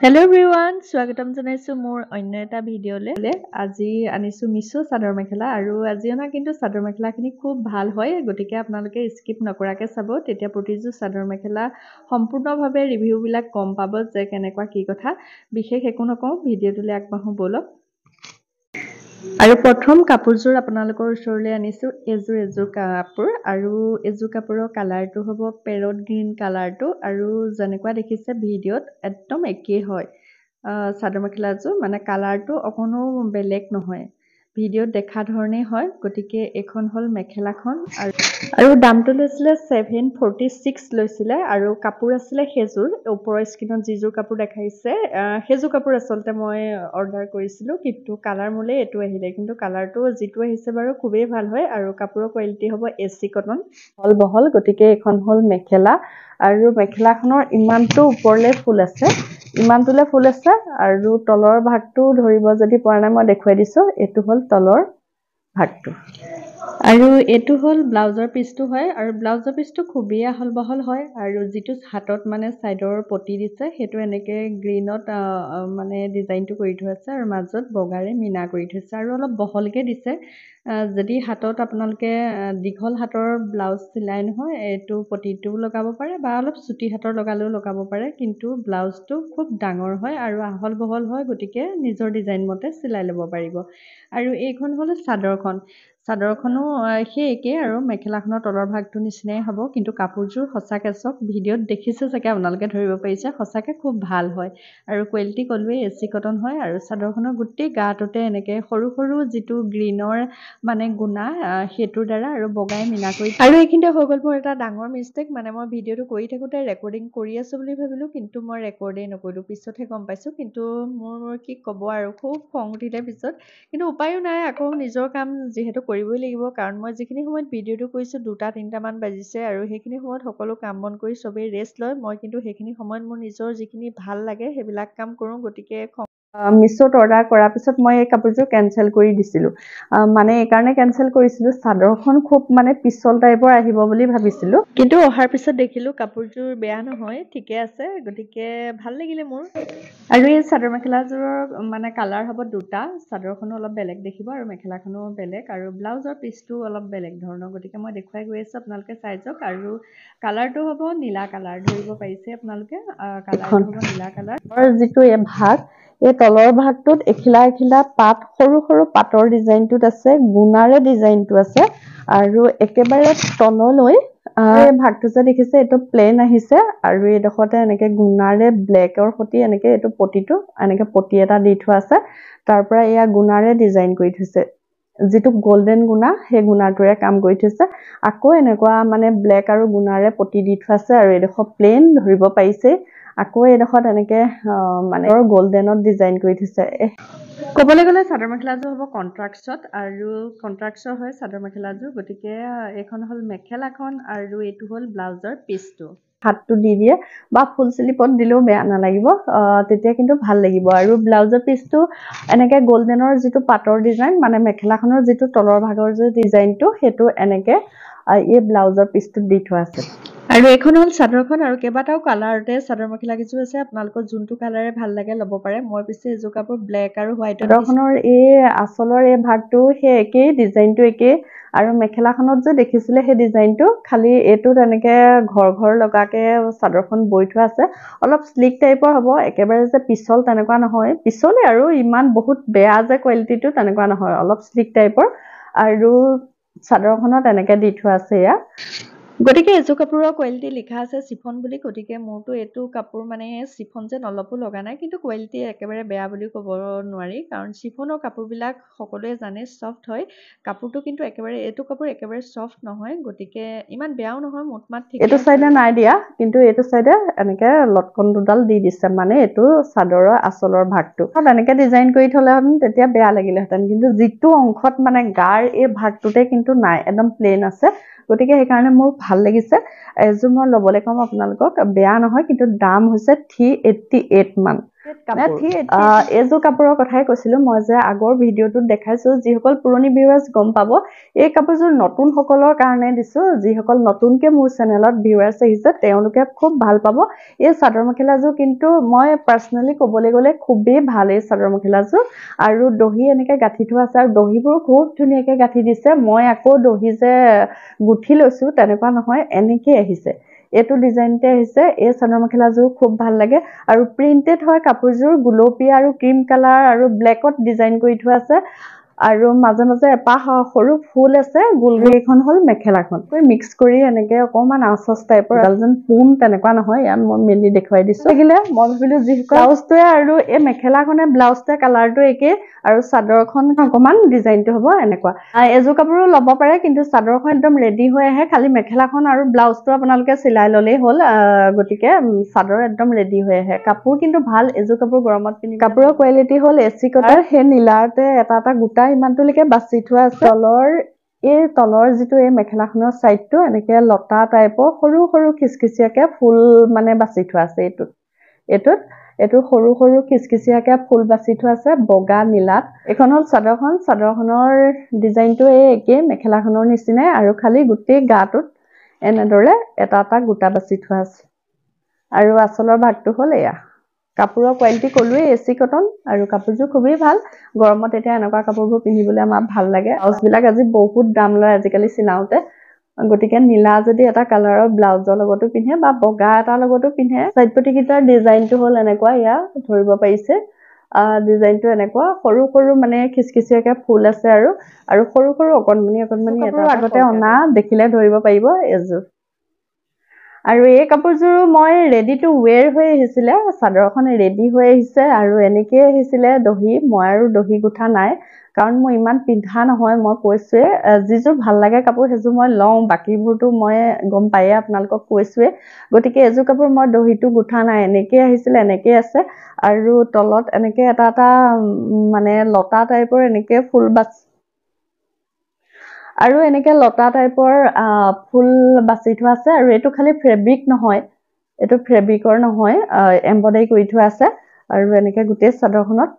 hello' ৰিৱান স্বাগতম জনাইছোঁ মোৰ অন্য এটা ভিডিঅ'লৈ আজি আনিছোঁ মিছো চাদৰ মেখেলা আৰু আজি অনা কিন্তু চাদৰ মেখেলাখিনি খুব ভাল হয় গতিকে আপোনালোকে স্কিপ নকৰাকৈ চাব তেতিয়া প্ৰতিযোৰ চাদৰ মেখেলা সম্পূৰ্ণভাৱে ৰিভিউবিলাক গম পাব যে কেনেকুৱা কি কথা বিশেষ একো নকওঁ ভিডিঅ'টোলৈ আগবাঢ়োঁ ব'লক আৰু প্ৰথম কাপোৰযোৰ আপোনালোকৰ ওচৰলৈ আনিছোঁ এযোৰ এযোৰ কাপোৰ আৰু এযোৰ কাপোৰৰ কালাৰটো হ'ব পেৰট গ্ৰীণ কালাৰটো আৰু যেনেকুৱা দেখিছে ভিডিঅ'ত একদম একেই হয় চাদৰ মেখেলাযোৰ মানে কালাৰটো অকণো বেলেগ নহয় ভিডিঅ'ত দেখা ধৰণেই হয় গতিকে এইখন হ'ল মেখেলাখন আৰু আৰু দামটো লৈছিলে ছেভেন ফৰ্টি ছিক্স লৈছিলে আৰু কাপোৰ আছিলে সেইযোৰ ওপৰৰ স্কিনত যিযোৰ কাপোৰ দেখাইছে সেইযোৰ কাপোৰ আচলতে মই অৰ্ডাৰ কৰিছিলোঁ কিন্তু কালাৰ মোলৈ এইটো আহিলে কিন্তু কালাৰটো যিটো আহিছে বাৰু খুবেই ভাল হয় আৰু কাপোৰৰ কোৱালিটি হ'ব এ চি কটন বহল বহল গতিকে এইখন হ'ল মেখেলা আৰু মেখেলাখনৰ ইমানটো ওপৰলৈ ফুল আছে ইমানটোলে ফুল আছে আৰু তলৰ ভাগটো ধৰিব যদি পৰা নাই মই দেখুৱাই দিছো এইটো হ'ল তলৰ ভাগটো আৰু এইটো হ'ল ব্লাউজৰ পিচটো হয় আৰু ব্লাউজৰ পিচটো খুবেই আহল বহল হয় আৰু যিটো হাতত মানে ছাইডৰ পটি দিছে সেইটো এনেকৈ গ্ৰীণত মানে ডিজাইনটো কৰি আছে আৰু মাজত বগাৰে মিনা কৰি থৈছে আৰু অলপ বহলকৈ দিছে যদি হাতত আপোনালোকে দীঘল হাতৰ ব্লাউজ চিলাই নহয় এইটো পতিটো লগাব পাৰে বা অলপ চুটি হাতৰ লগালেও লগাব পাৰে কিন্তু ব্লাউজটো খুব ডাঙৰ হয় আৰু আহল বহল হয় গতিকে নিজৰ ডিজাইন মতে চিলাই ল'ব পাৰিব আৰু এইখন হ'ল চাদৰখন চাদৰখনো সেই একেই আৰু মেখেলাখনৰ তলৰ ভাগটো নিচিনাই হ'ব কিন্তু কাপোৰযোৰ সঁচাকৈ চাওক ভিডিঅ'ত দেখিছে চাগে আপোনালোকে ধৰিব পাৰিছে সঁচাকৈ খুব ভাল হয় আৰু কোৱালিটি ক'লোৱেই এ চি কটন হয় আৰু চাদৰখনৰ গোটেই গাটোতে এনেকৈ সৰু সৰু যিটো গ্ৰীণৰ মানে গুণা সেইটোৰ দ্বাৰা আৰু বগাই মিনা কৰি আৰু এইখিনিতে হৈ গ'ল মোৰ এটা ডাঙৰ মিষ্টেক মানে মই ভিডিঅ'টো কৰি থাকোঁতে ৰেকৰ্ডিং কৰি আছোঁ বুলি ভাবিলোঁ কিন্তু মই ৰেকৰ্ডেই নকৰিলোঁ পিছতহে গম পাইছোঁ কিন্তু মোৰ কি ক'ব আৰু খুব খং উঠিলে পিছত কিন্তু উপায়ো নাই আকৌ নিজৰ কাম যিহেতু কৰি কৰিবই লাগিব কাৰণ মই যিখিনি সময়ত ভিডিঅ'টো কৰিছোঁ দুটা তিনিটামান বাজিছে আৰু সেইখিনি সময়ত সকলো কাম বন কৰি চবেই ৰেষ্ট লয় মই কিন্তু সেইখিনি সময়ত মোৰ নিজৰ যিখিনি ভাল লাগে সেইবিলাক কাম কৰোঁ গতিকে মিছ'ত অৰ্ডাৰ কৰাৰ পিছত মই এই কাপোৰযোৰ কেঞ্চেল কৰি দিছিলোঁ মানে এইকাৰণে কেঞ্চেল কৰিছিলোঁ চাদৰখন খুব মানে পিছল টাইপৰ আহিব বুলি ভাবিছিলোঁ কিন্তু অহাৰ পিছত দেখিলোঁ কাপোৰযোৰ বেয়া নহয় ঠিকে আছে গতিকে ভাল লাগিলে মোৰ আৰু এই চাদৰ মেখেলাযোৰৰ মানে কালাৰ হ'ব দুটা চাদৰখনো অলপ বেলেগ দেখিব আৰু মেখেলাখনো বেলেগ আৰু ব্লাউজৰ পিচটোও অলপ বেলেগ ধৰণৰ গতিকে মই দেখুৱাই গৈ আছোঁ আপোনালোকে চাই যাওক আৰু কালাৰটো হ'ব নীলা কালাৰ ধৰিব পাৰিছে আপোনালোকে কালাৰটো হ'ব নীলা কালাৰ যিটো ভাগ এই তলৰ ভাগটোত এখিলা এখিলা পাত সৰু সৰু পাতৰ ডিজাইনটোত আছে গুণাৰে ডিজাইনটো আছে আৰু একেবাৰে তললৈ এই ভাগটো যে দেখিছে এইটো প্লেন আহিছে আৰু এইডোখৰতে এনেকে গুণাৰে ব্লেকৰ সৈতে এনেকে এইটো পটিটো এনেকে পটি এটা দি থোৱা আছে তাৰ পৰা এয়া গুণাৰে ডিজাইন কৰি থৈছে যিটো গল্ডেন গুণা সেই গুণাটোৰে কাম কৰি থৈছে আকৌ এনেকুৱা মানে ব্লেক আৰু গুণাৰে পটি দি থোৱা আছে আৰু এইডোখৰ প্লেইন ধৰিব পাৰিছেই আকৌ এইডোখৰত এনেকে মানে গল্ডেনত ডিজাইন কৰি থৈছে ক'বলৈ গ'লে চাদৰ মেখেলাযোৰ হ'ব কণ্ট্ৰাক্টছত আৰু কণ্ট্ৰাক্টছৰ হয় চাদৰ মেখেলাযোৰ গতিকে এইখন হ'ল মেখেলাখন আৰু এইটো হ'ল ব্লাউজৰ পিচটো হাতটো দি দিয়ে বা ফুল শ্লিপত দিলেও বেয়া নালাগিব তেতিয়া কিন্তু ভাল লাগিব আৰু ব্লাউজৰ পিচটো এনেকে গল্ডেনৰ যিটো পাটৰ ডিজাইন মানে মেখেলাখনৰ যিটো তলৰ ভাগৰ যি ডিজাইনটো সেইটো এনেকে এই ব্লাউজৰ পিচটোত দি থোৱা আছে আৰু এইখন হ'ল চাদৰখন আৰু কেইবাটাও কালাৰতে চাদৰ মেখেলা কিছু আছে আপোনালোকৰ যোনটো কালাৰে ভাল লাগে ল'ব পাৰে মই পিছে এযোৰ কাপোৰ ব্লেক আৰু হোৱাইট চাদৰখনৰ এই আচলৰ এই ভাগটো সেই একেই ডিজাইনটো একেই আৰু মেখেলাখনত যে দেখিছিলে সেই ডিজাইনটো খালি এইটো তেনেকৈ ঘৰ ঘৰ লগাকৈ চাদৰখন বৈ থোৱা আছে অলপ শ্লিক টাইপৰ হ'ব একেবাৰে যে পিছল তেনেকুৱা নহয় পিছলে আৰু ইমান বহুত বেয়া যে কোৱালিটিটো তেনেকুৱা নহয় অলপ শ্লিক টাইপৰ আৰু চাদৰখনত তেনেকৈ দি থোৱা আছে এয়া গতিকে এইযোৰ কাপোৰৰ কোৱালিটি লিখা আছে চিফন বুলি গতিকে মোৰতো এইটো কাপোৰ মানে চিফন যেন অলপো লগা নাই কিন্তু কোৱালিটি একেবাৰে বেয়া বুলি ক'ব নোৱাৰি কাৰণ চিফনৰ কাপোৰবিলাক সকলোৱে জানে চফ্ট হয় কাপোৰটো কিন্তু একেবাৰে এইটো কাপোৰ একেবাৰে চফ্ট নহয় গতিকে ইমান বেয়াও নহয় মোট মাত এইটো চাইডে নাই দিয়া কিন্তু এইটো চাইডে এনেকে লটকন দুডাল দি দিছে মানে এইটো চাদৰৰ আচলৰ ভাগটো এনেকে ডিজাইন কৰি থলেহেঁতেন তেতিয়া বেয়া লাগিলেহেঁতেন কিন্তু যিটো অংশত মানে গাৰ এই ভাগটোতে কিন্তু নাই একদম প্লেইন আছে গতিকে সেইকাৰণে মোৰ ভাল লাগিছে এযোৰ মই ল'বলৈ ক'ম আপোনালোকক বেয়া নহয় কিন্তু দাম হৈছে থ্ৰী এইটটি এইট মান এইযোৰ কাপোৰৰ কথাই কৈছিলো মই যে আগৰ ভিডিঅ'টোত দেখাইছো যিসকল পুৰণি ভিউৱাৰ্ছ গম পাব এই কাপোৰযোৰ নতুনসকলৰ কাৰণে দিছো যিসকল নতুনকে মোৰ চেনেলত ভিউৱাৰ্ছ আহিছে তেওঁলোকে খুব ভাল পাব এই চাদৰ মেখেলাযোৰ কিন্তু মই পাৰ্চনেলি ক'বলৈ গ'লে খুবেই ভাল এই চাদৰ মেখেলাযোৰ আৰু দহি এনেকে গাঁঠি থোৱা আছে আৰু দহিবোৰ খুব ধুনীয়াকে গাঁঠি দিছে মই আকৌ দহি যে গুঠি লৈছো তেনেকুৱা নহয় এনেকেই আহিছে এইটো ডিজাইনতে আহিছে এই চাদৰ মেখেলাযোৰ খুব ভাল লাগে আৰু প্ৰিণ্টেড হয় কাপোৰযোৰ গুলপীয়া আৰু ক্ৰীম কালাৰ আৰু ব্লেকত ডিজাইন কৰি থোৱা আছে আৰু মাজে মাজে এপাহ সৰু ফুল আছে গুলগুলিখন হ'ল মেখেলাখন মিক্স কৰি এনেকে অকণমান আচচ টাইপৰ এডাল যেন পোন তেনেকুৱা নহয় ইয়াত মই মেইনলি দেখুৱাই দিছো দেখিলে মই ভাবিলোঁ যি ব্লাউজটোৱে আৰু এই মেখেলাখনে ব্লাউজটোৱে কালাৰটো একেই আৰু চাদৰখন অকণমান ডিজাইনটো হ'ব এনেকুৱা এযোৰ কাপোৰো ল'ব পাৰে কিন্তু চাদৰ খন একদম ৰেডি হৈ আহে খালি মেখেলাখন আৰু ব্লাউজটো আপোনালোকে চিলাই ল'লেই হ'ল গতিকে চাদৰ একদম ৰেডি হৈ আহে কাপোৰ কিন্তু ভাল এযোৰ কাপোৰ গৰমত পিন্ধি কাপোৰৰ কোৱালিটি হ'ল এচি চি কটাৰ সেই নীলাতে এটা এটা গোটা পৰা ইমানটোলৈকে বাচি থোৱা আছে তলৰ এই তলৰ যিটো এই মেখেলাখনৰ ছাইডটো এনেকে লতা টাইপৰ সৰু সৰু খিচখিচিয়াকে ফুল মানে বাচি থোৱা আছে এইটোত এইটোত এইটো সৰু সৰু খিচখিচিয়াকে ফুল বাচি থোৱা আছে বগা নীলাত এইখন হ'ল চাদৰখন চাদৰখনৰ ডিজাইনটো এই একেই মেখেলাখনৰ নিচিনাই আৰু খালি গোটেই গাটোত এনেদৰে এটা এটা গোটা বাচি থোৱা আছে আৰু আচলৰ ভাগটো হ'ল এয়া কাপোৰৰ কোৱালিটি ক'লোৱেই এ চি কটন আৰু কাপোৰযোৰ খুবেই ভাল গৰমত এতিয়া এনেকুৱা কাপোৰবোৰ পিন্ধিবলৈ আমাৰ ভাল লাগে ব্লাউজবিলাক আজি বহুত দাম লয় আজিকালি চিলাওঁতে গতিকে নীলা যদি এটা কালাৰৰ ব্লাউজৰ লগতো পিন্ধে বা বগা এটাৰ লগতো পিন্ধে চাইডপতিকেইটাৰ ডিজাইনটো হ'ল এনেকুৱা ইয়াৰ ধৰিব পাৰিছে ডিজাইনটো এনেকুৱা সৰু সৰু মানে খিচখিচীয়াকৈ ফুল আছে আৰু আৰু সৰু সৰু অকণমানি অকণমানি এটা আগতে অনা দেখিলে ধৰিব পাৰিব এযোৰ আৰু এই কাপোৰযোৰো মই ৰেডি টু ৱেৰ হৈ আহিছিলে চাদৰখন ৰেডি হৈ আহিছে আৰু এনেকৈয়ে আহিছিলে দহি মই আৰু দহি গোঁঠা নাই কাৰণ মই ইমান পিন্ধা নহয় মই কৈছোৱেই যিযোৰ ভাল লাগে কাপোৰ সেইযোৰ মই লওঁ বাকীবোৰতো মই গম পায়ে আপোনালোকক কৈছোৱেই গতিকে এযোৰ কাপোৰ মই দহিটো গোঁঠা নাই এনেকৈয়ে আহিছিলে এনেকৈয়ে আছে আৰু তলত এনেকৈ এটা এটা মানে লতা টাইপৰ এনেকৈ ফুল বাচ আৰু এনেকে লতা টাইপৰ ফুল বাচি থোৱা আছে আৰু এইটো খালি ফেব্ৰিক নহয় এইটো ফেব্ৰিকৰ নহয় এম্ব্ৰইডাৰী কৰি থোৱা আছে আৰু এনেকে গোটেই চাদৰখনত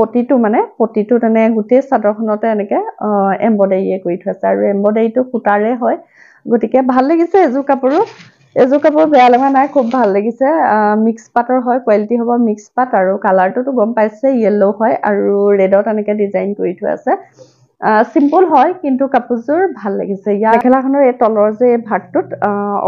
প্ৰতিটো মানে প্ৰতিটো তেনে গোটেই চাদৰখনতে এনেকে এম্ব্ৰইডাৰীয়ে কৰি থোৱা আছে আৰু এম্ব্ৰইডাৰীটো সূতাৰে হয় গতিকে ভাল লাগিছে এযোৰ কাপোৰো এযোৰ কাপোৰ বেয়া লগা নাই খুব ভাল লাগিছে মিক্স পাটৰ হয় কোৱালিটি হ'ব মিক্স পাট আৰু কালাৰটোতো গম পাইছে য়েল্ল' হয় আৰু ৰেডত এনেকৈ ডিজাইন কৰি থোৱা আছে চিম্পল হয় কিন্তু কাপোৰযোৰ ভাল লাগিছে ইয়াৰ মেখেলাখনৰ এই তলৰ যে ভাগটোত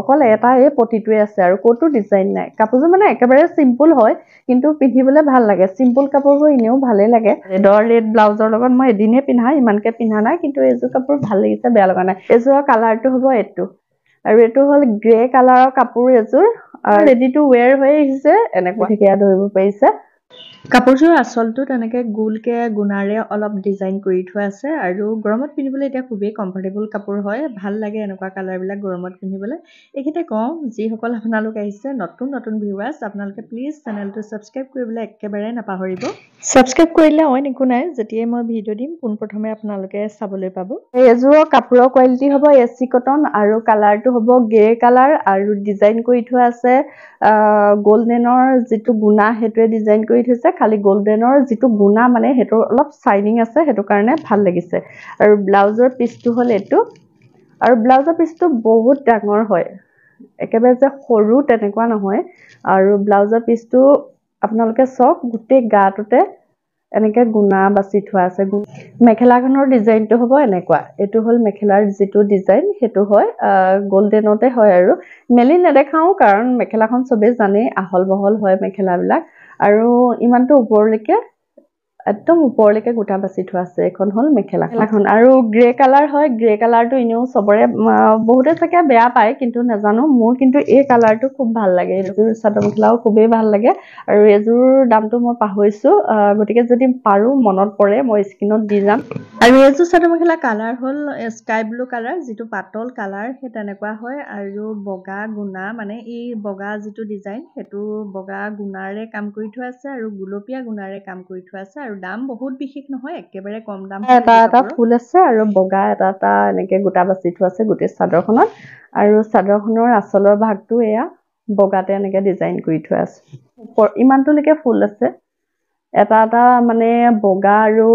অকল এটা এই পতিটোৱে আছে আৰু ক'তো ডিজাইন নাই কাপোৰযোৰ মানে একেবাৰে চিম্পল হয় কিন্তু পিন্ধিবলৈ ভাল লাগে চিম্পল কাপোৰবোৰ এনেও ভালেই লাগে ৰেডৰ ৰেড ব্লাউজৰ লগত মই এদিনে পিন্ধা ইমানকৈ পিন্ধা নাই কিন্তু এইযোৰ কাপোৰ ভাল লাগিছে বেয়া লগা নাই এইযোৰৰ কালাৰটো হ'ব এইটো আৰু এইটো হ'ল গ্ৰে কালাৰৰ কাপোৰ এযোৰ ৰেডি টু ৱেৰ হৈ আহিছে এনেকুৱা ধৰিব পাৰিছে কাপোৰযোৰ আচলটো তেনেকৈ গোলকে গুণাৰে অলপ ডিজাইন কৰি থোৱা আছে আৰু গৰমত পিন্ধিবলৈ এতিয়া খুবেই কমফৰ্টেবল কাপোৰ হয় ভাল লাগে এনেকুৱা কালাৰবিলাক গৰমত পিন্ধিবলৈ এইখিনিতে কওঁ যিসকল আপোনালোক আহিছে নতুন নতুন ভিউৱাৰ্ছ আপোনালোকে প্লিজ চেনেলটো ছাবস্ক্ৰাইব কৰিবলৈ একেবাৰে নাপাহৰিব ছাবস্ক্ৰাইব কৰিলে অইন একো নাই যেতিয়াই মই ভিডিঅ' দিম পোনপ্ৰথমে আপোনালোকে চাবলৈ পাব এইযোৰৰ কাপোৰৰ কোৱালিটি হ'ব এ চি কটন আৰু কালাৰটো হ'ব গ্ৰে কালাৰ আৰু ডিজাইন কৰি থোৱা আছে গ'ল্ডেনৰ যিটো গুণা সেইটোৱে ডিজাইন কৰি কৰি থৈছে খালি গ'ল্ডেনৰ যিটো গুণা মানে সেইটো অলপ চাইনিং আছে সেইটো কাৰণে ভাল লাগিছে আৰু ব্লাউজৰ পিচটো হ'ল এইটো আৰু ব্লাউজৰ পিচটো বহুত ডাঙৰ হয় একেবাৰে যে সৰু তেনেকুৱা নহয় আৰু ব্লাউজৰ পিচটো আপোনালোকে চাওক গোটেই গাটোতে এনেকৈ গুণা বাচি থোৱা আছে মেখেলাখনৰ ডিজাইনটো হ'ব এনেকুৱা এইটো হ'ল মেখেলাৰ যিটো ডিজাইন সেইটো হয় গ'ল্ডেনতে হয় আৰু মেলি নেদেখাওঁ কাৰণ মেখেলাখন চবেই জানেই আহল বহল হয় মেখেলাবিলাক আৰু ইমানটো ওপৰলৈকে একদম ওপৰলৈকে গোটা বাচি থোৱা আছে এইখন হ'ল মেখেলা মেখেলাখন আৰু গ্ৰে কালাৰ হয় গ্ৰে কালাৰটো এনেও চবৰে বহুতে চাগে বেয়া পায় কিন্তু নাজানো মোৰ কিন্তু এই কালাৰটো খুব ভাল লাগে এইযোৰ চাদৰ মেখেলাও খুবেই ভাল লাগে আৰু এইযোৰ দামটো মই পাহৰিছোঁ গতিকে যদি পাৰোঁ মনত পৰে মই স্কিনত দি যাম আৰু এইযোৰ চাদৰ মেখেলা কালাৰ হ'ল স্কাই ব্লু কালাৰ যিটো পাতল কালাৰ সেই তেনেকুৱা হয় আৰু বগা গুণা মানে এই বগা যিটো ডিজাইন সেইটো বগা গুণাৰে কাম কৰি থোৱা আছে আৰু গুলপীয়া গুণাৰে কাম কৰি থোৱা আছে আৰু আৰু দাম বহুত বিশেষ নহয় একেবাৰে কম দাম এটা এটা ফুল আছে আৰু বগা এটা এটা এনেকে গোটা বাচি থোৱা আছে গোটেই চাদৰখনত আৰু চাদৰখনৰ আচলৰ ভাগটো এয়া বগাতে এনেকে ডিজাইন কৰি থোৱা আছে ইমানটোলৈকে ফুল আছে এটা এটা মানে বগা আৰু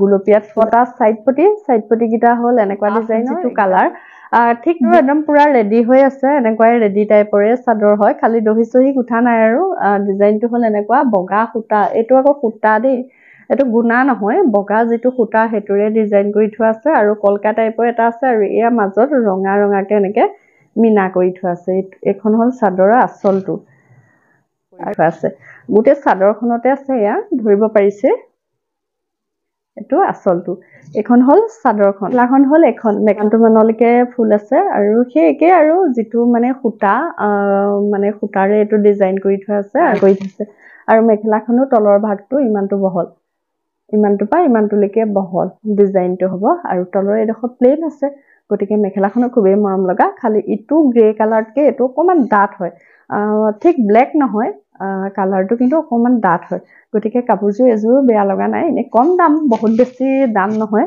গুলপীয়া ফটা চাইড পটি চাইড পটিকেইটা হ'ল এনেকুৱা ডিজাইন যিটো কালাৰ ঠিক একদম পুৰা ৰেডি হৈ আছে এনেকুৱাই ৰেডি টাইপৰে চাদৰ হয় খালি দহি চহি গোঁঠা নাই আৰু ডিজাইনটো হ'ল এনেকুৱা বগা সূতা এইটো আকৌ সূতা দেই এইটো গুণা নহয় বগা যিটো সূতা সেইটোৰে ডিজাইন কৰি থোৱা আছে আৰু কলকা টাইপৰ এটা আছে আৰু ইয়াৰ মাজত ৰঙা ৰঙাকৈ এনেকৈ মিনা কৰি থোৱা আছে এইখন হ'ল চাদৰৰ আচলটো আছে গোটেই চাদৰখনতে আছে এয়া ধৰিব পাৰিছে এইটো আচলটো এইখন হ'ল চাদৰখন লাখন হ'ল এখন মেকানটোমানলৈকে ফুল আছে আৰু সেই একেই আৰু যিটো মানে সূতা মানে সূতাৰে এইটো ডিজাইন কৰি থোৱা আছে কৰি থৈছে আৰু মেখেলাখনো তলৰ ভাগটো ইমানটো বহল ইমানটো পৰা ইমানটোলৈকে বহল ডিজাইনটো হ'ব আৰু তলৰ এডোখৰ প্লেইন আছে গতিকে মেখেলাখনৰ খুবেই মৰম লগা খালী ইটো গ্ৰে কালাৰতকৈ এইটো অকণমান ডাঠ হয় ঠিক ব্লেক নহয় কালাৰটো কিন্তু অকণমান ডাঠ হয় গতিকে কাপোৰযোৰ এযোৰো বেয়া লগা নাই এনেই কম দাম বহুত বেছি দাম নহয়